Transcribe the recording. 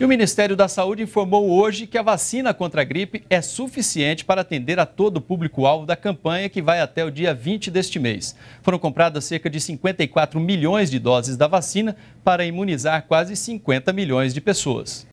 E o Ministério da Saúde informou hoje que a vacina contra a gripe é suficiente para atender a todo o público-alvo da campanha que vai até o dia 20 deste mês. Foram compradas cerca de 54 milhões de doses da vacina para imunizar quase 50 milhões de pessoas.